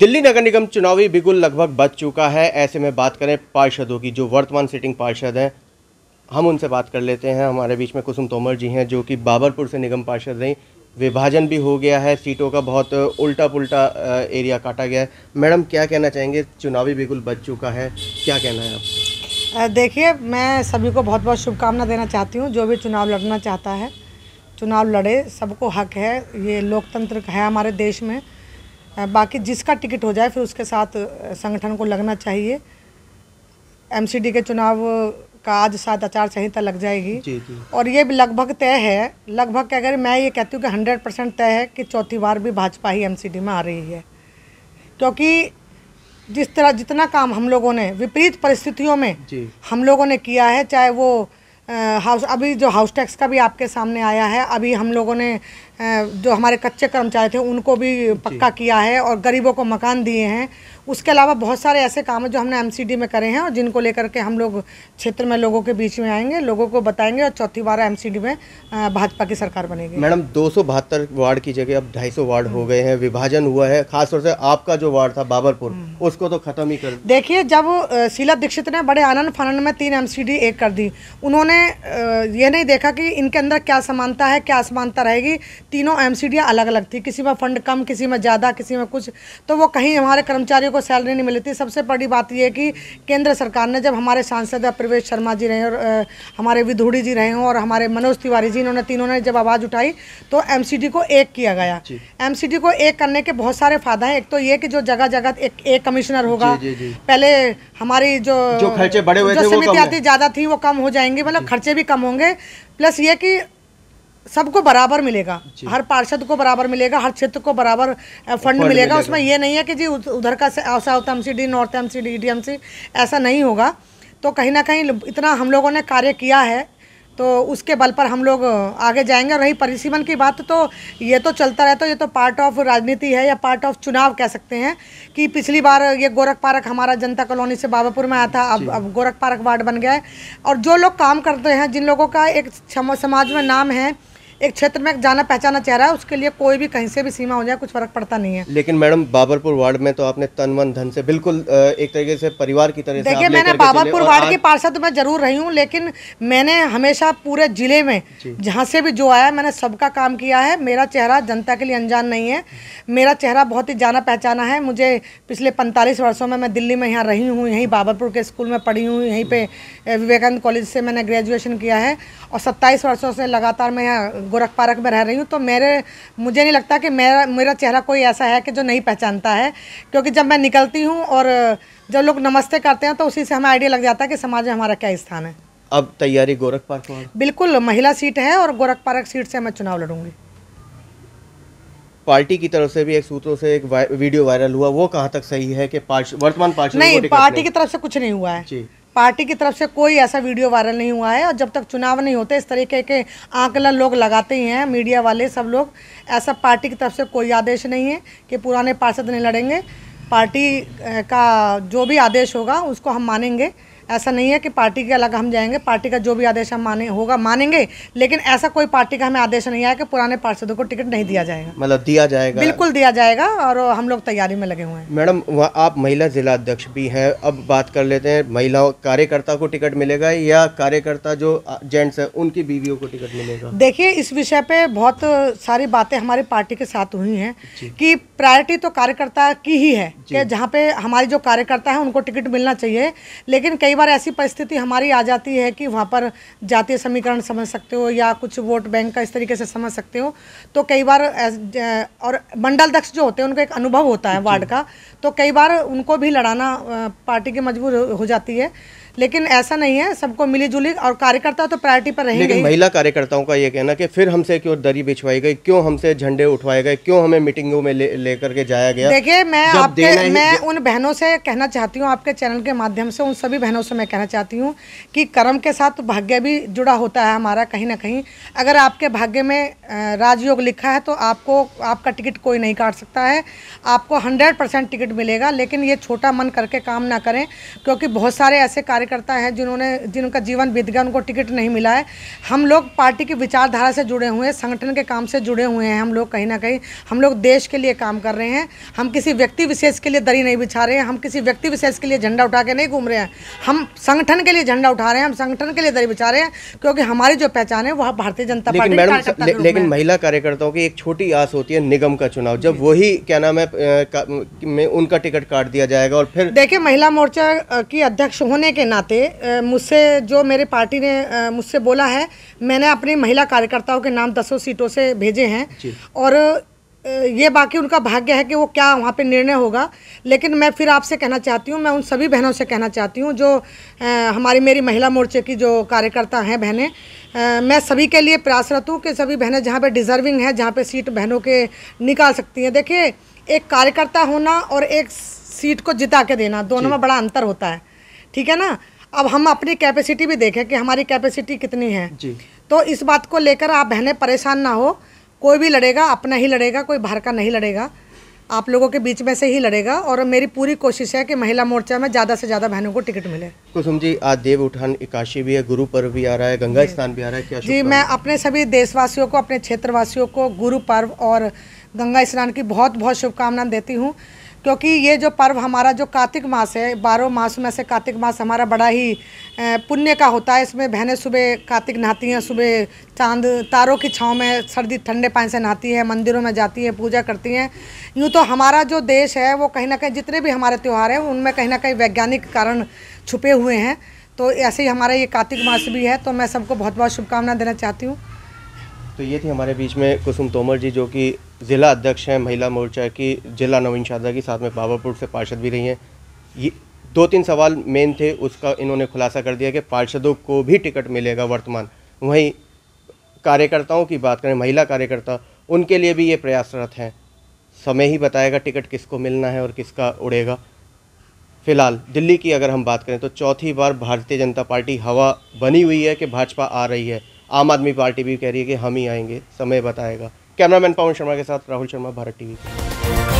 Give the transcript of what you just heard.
दिल्ली नगर निगम चुनावी बिगुल लगभग बच चुका है ऐसे में बात करें पार्षदों की जो वर्तमान सिटिंग पार्षद हैं हम उनसे बात कर लेते हैं हमारे बीच में कुसुम तोमर जी हैं जो कि बाबरपुर से निगम पार्षद रहीं विभाजन भी हो गया है सीटों का बहुत उल्टा पुल्टा एरिया काटा गया है मैडम क्या कहना चाहेंगे चुनावी बिगुल बच चुका है क्या कहना है आप देखिए मैं सभी को बहुत बहुत शुभकामना देना चाहती हूँ जो भी चुनाव लड़ना चाहता है चुनाव लड़े सबको हक है ये लोकतंत्र है हमारे देश में बाकी जिसका टिकट हो जाए फिर उसके साथ संगठन को लगना चाहिए एमसीडी के चुनाव का आज सात आचार संहिता लग जाएगी जी, जी। और ये भी लगभग तय है लगभग अगर मैं ये कहती हूँ कि हंड्रेड परसेंट तय है कि चौथी बार भी भाजपा ही एमसीडी में आ रही है क्योंकि जिस तरह जितना काम हम लोगों ने विपरीत परिस्थितियों में हम लोगों ने किया है चाहे वो हाउस अभी जो हाउस टैक्स का भी आपके सामने आया है अभी हम लोगों ने जो हमारे कच्चे कर्मचारी थे उनको भी पक्का किया है और गरीबों को मकान दिए हैं उसके अलावा बहुत सारे ऐसे काम हैं जो हमने एमसीडी में करे हैं और जिनको लेकर के हम लोग क्षेत्र में लोगों के बीच में आएंगे लोगों को बताएंगे और चौथी बार एमसीडी में भाजपा की सरकार बनेगी मैडम दो वार्ड की जगह अब ढाई वार्ड हो गए हैं विभाजन हुआ है खासतौर से आपका जो वार्ड था बाबरपुर हम्म। उसको तो खत्म ही कर देखिए जब शीला दीक्षित ने बड़े आनंद फानंद में तीन एम एक कर दी उन्होंने ये नहीं देखा कि इनके अंदर क्या समानता है क्या असमानता रहेगी तीनों एम अलग अलग थी किसी में फ़ंड कम किसी में ज़्यादा किसी में कुछ तो वो कहीं हमारे कर्मचारियों को सैलरी नहीं मिली थी सबसे बड़ी बात यह कि केंद्र सरकार ने जब हमारे सांसद प्रवेश शर्मा जी रहे और हमारे विधूड़ी जी रहे हों और हमारे मनोज तिवारी जी इन्होंने तीनों ने जब आवाज़ उठाई तो एम को एक किया गया एम को एक करने के बहुत सारे फायदे हैं एक तो ये कि जो जगह जगह एक, एक कमिश्नर होगा पहले हमारी जो जो खर्चे बड़े हुए जो समिति आती ज़्यादा थी वो कम हो जाएंगी मतलब खर्चे भी कम होंगे प्लस ये कि सबको बराबर मिलेगा हर पार्षद को बराबर मिलेगा हर क्षेत्र को बराबर फंड मिलेगा।, उसमें ये नहीं है कि जी उधर का south M C D north M C D D M C ऐसा नहीं होगा तो कहीं ना कहीं इतना हम लोगों ने कार्य किया है तो उसके बल पर हम लोग आगे जाएंगे और रही परिसीमन की बात तो ये तो चलता रहता तो है ये तो पार्ट ऑफ राजनीति है या पार्ट ऑफ चुनाव कह सकते हैं कि पिछली बार ये गोरख पार्क हमारा जनता कॉलोनी से बाबापुर में आया था अब अब गोरख पार्क वार्ड बन गया है और जो लोग काम करते हैं जिन लोगों का एक समाज में नाम है एक क्षेत्र में जाना पहचाना चेहरा है उसके लिए कोई भी कहीं से भी सीमा हो जाए कुछ फर्क पड़ता नहीं है लेकिन मैडम बाबरपुर वार्ड में तो आपने तन मन धन से बिल्कुल एक तरीके से परिवार की तरह देखिए मैंने बाबरपुर वार्ड की पार्षद तो मैं जरूर रही हूँ लेकिन मैंने हमेशा पूरे जिले में जहाँ से भी जो आया मैंने सबका काम किया है मेरा चेहरा जनता के लिए अनजान नहीं है मेरा चेहरा बहुत ही जाना पहचाना है मुझे पिछले पैंतालीस वर्षों में मैं दिल्ली में यहाँ रही हूँ यहीं बाबरपुर के स्कूल में पढ़ी हूँ यहीं पे विवेकानंद कॉलेज से मैंने ग्रेजुएशन किया है और सत्ताईस वर्षों से लगातार मैं यहाँ गोरख पार्क में रह रही हूँ तो मेरे मुझे नहीं लगता कि मेरा मेरा चेहरा कोई ऐसा है कि जो नहीं पहचानता है क्योंकि जब मैं निकलती हूँ और जब लोग नमस्ते करते हैं तो उसी से हमें आइडिया लग जाता है कि समाज में हमारा क्या स्थान है अब तैयारी गोरख पार्क बिल्कुल महिला सीट है और गोरख पार्क सीट से मैं चुनाव लड़ूंगी पार्टी की तरफ से भी एक सूत्रों से एक वीडियो वायरल हुआ वो कहाँ तक सही है कि वर्तमान पार्टी नहीं पार्टी की तरफ से कुछ नहीं हुआ है पार्टी की तरफ से कोई ऐसा वीडियो वायरल नहीं हुआ है और जब तक चुनाव नहीं होते इस तरीके के आंकलन लोग लगाते ही हैं मीडिया वाले सब लोग ऐसा पार्टी की तरफ से कोई आदेश नहीं है कि पुराने पार्षद नहीं लड़ेंगे पार्टी का जो भी आदेश होगा उसको हम मानेंगे ऐसा नहीं है कि पार्टी के अलग हम जाएंगे पार्टी का जो भी आदेश हम माने होगा मानेंगे लेकिन ऐसा कोई पार्टी का हमें आदेश नहीं आया कि पुराने पार्षदों को टिकट नहीं दिया जाएगा मतलब दिया जाएगा बिल्कुल दिया जाएगा और हम लोग तैयारी में लगे हुए हैं मैडम आप महिला जिला अध्यक्ष भी हैं अब बात कर लेते हैं महिलाओं कार्यकर्ता को टिकट मिलेगा या कार्यकर्ता जो जेंट्स हैं उनकी बीवियों को टिकट मिलेगा देखिए इस विषय पर बहुत सारी बातें हमारी पार्टी के साथ हुई हैं कि प्रायोरिटी तो कार्यकर्ता की ही है कि जहाँ पे हमारी जो कार्यकर्ता है उनको टिकट मिलना चाहिए लेकिन कई कई बार ऐसी परिस्थिति हमारी आ जाती है कि वहाँ पर जातीय समीकरण समझ सकते हो या कुछ वोट बैंक का इस तरीके से समझ सकते हो तो कई बार और मंडल अध्यक्ष जो होते हैं उनको एक अनुभव होता है वार्ड का तो कई बार उनको भी लड़ाना पार्टी की मजबूर हो जाती है लेकिन ऐसा नहीं है सबको मिली जुली और कार्यकर्ता तो प्रायोरिटी पर रहेंगे लेकिन महिला कार्यकर्ताओं का ये कहना कि फिर हमसे क्यों दरी बिछवाई गई क्यों हमसे झंडे उठवाए गए क्यों हमें मीटिंगों में लेकर ले के जाया गया देखिए मैं आपके मैं उन बहनों से कहना चाहती हूँ आपके चैनल के माध्यम से उन सभी बहनों से मैं कहना चाहती हूँ कि कर्म के साथ भाग्य भी जुड़ा होता है हमारा कहीं ना कहीं अगर आपके भाग्य में राजयोग लिखा है तो आपको आपका टिकट कोई नहीं काट सकता है आपको हंड्रेड टिकट मिलेगा लेकिन ये छोटा मन करके काम ना करें क्योंकि बहुत सारे ऐसे कार्य कार्यकर्ता हैं जिन्होंने जिनका जीवन बीत गया उनको टिकट नहीं मिला है हम लोग पार्टी की विचारधारा से जुड़े हुए हैं संगठन के काम से जुड़े हुए हैं हम लोग कहीं ना कहीं हम लोग देश के लिए काम कर रहे हैं हम किसी व्यक्ति विशेष के लिए दरी नहीं बिछा रहे हैं हम किसी व्यक्ति विशेष के लिए झंडा उठा के नहीं घूम रहे हैं हम संगठन के लिए झंडा उठा रहे हैं हम संगठन के लिए दरी बिछा रहे हैं क्योंकि हमारी जो पहचान है वह भारतीय जनता पार्टी लेकिन महिला कार्यकर्ताओं की एक छोटी आस होती है निगम का चुनाव जब वही क्या नाम है उनका टिकट काट दिया जाएगा और फिर देखिए महिला मोर्चा की अध्यक्ष होने के नाम नाते मुझसे जो मेरे पार्टी ने मुझसे बोला है मैंने अपने महिला कार्यकर्ताओं के नाम दसों सीटों से भेजे हैं और ये बाकी उनका भाग्य है कि वो क्या वहाँ पे निर्णय होगा लेकिन मैं फिर आपसे कहना चाहती हूँ मैं उन सभी बहनों से कहना चाहती हूँ जो हमारी मेरी महिला मोर्चे की जो कार्यकर्ता हैं बहनें मैं सभी के लिए प्रयासरत हूँ कि सभी बहनें जहाँ पे डिज़र्विंग है जहाँ पे सीट बहनों के निकाल सकती हैं देखिए एक कार्यकर्ता होना और एक सीट को जिता के देना दोनों में बड़ा अंतर होता है ठीक है ना अब हम अपनी कैपेसिटी भी देखें कि हमारी कैपेसिटी कितनी है जी तो इस बात को लेकर आप बहनें परेशान ना हो कोई भी लड़ेगा अपना ही लड़ेगा कोई बाहर का नहीं लड़ेगा आप लोगों के बीच में से ही लड़ेगा और मेरी पूरी कोशिश है कि महिला मोर्चा में ज़्यादा से ज़्यादा बहनों को टिकट मिले कुसुम जी आज देव उठान इकाशी भी है गुरु पर्व भी आ रहा है गंगा स्नान भी आ रहा है क्या जी मैं अपने सभी देशवासियों को अपने क्षेत्रवासियों को गुरु पर्व और गंगा स्नान की बहुत बहुत शुभकामनाएं देती हूँ क्योंकि ये जो पर्व हमारा जो कार्तिक मास है बारह मास में से कार्तिक मास हमारा बड़ा ही पुण्य का होता है इसमें बहनें सुबह कार्तिक नहाती हैं सुबह चांद तारों की छाँव में सर्दी ठंडे पानी से नहाती हैं मंदिरों में जाती हैं पूजा करती हैं यूँ तो हमारा जो देश है वो कहीं ना कहीं जितने भी हमारे त्यौहार हैं उनमें कहीं ना कहीं वैज्ञानिक कारण छुपे हुए हैं तो ऐसे ही हमारा ये कार्तिक मास भी है तो मैं सबको बहुत बहुत शुभकामना देना चाहती हूँ तो ये थी हमारे बीच में कुसुम तोमर जी जो कि ज़िला अध्यक्ष हैं महिला मोर्चा की जिला नवीन शारदा की साथ में बाबापुर से पार्षद भी रही हैं ये दो तीन सवाल मेन थे उसका इन्होंने खुलासा कर दिया कि पार्षदों को भी टिकट मिलेगा वर्तमान वहीं कार्यकर्ताओं की बात करें महिला कार्यकर्ता उनके लिए भी ये प्रयासरत हैं समय ही बताएगा टिकट किसको मिलना है और किसका उड़ेगा फिलहाल दिल्ली की अगर हम बात करें तो चौथी बार भारतीय जनता पार्टी हवा बनी हुई है कि भाजपा आ रही है आम आदमी पार्टी भी कह रही है कि हम ही आएंगे समय बताएगा कैमरामैन पवन शर्मा के साथ राहुल शर्मा भारत टीवी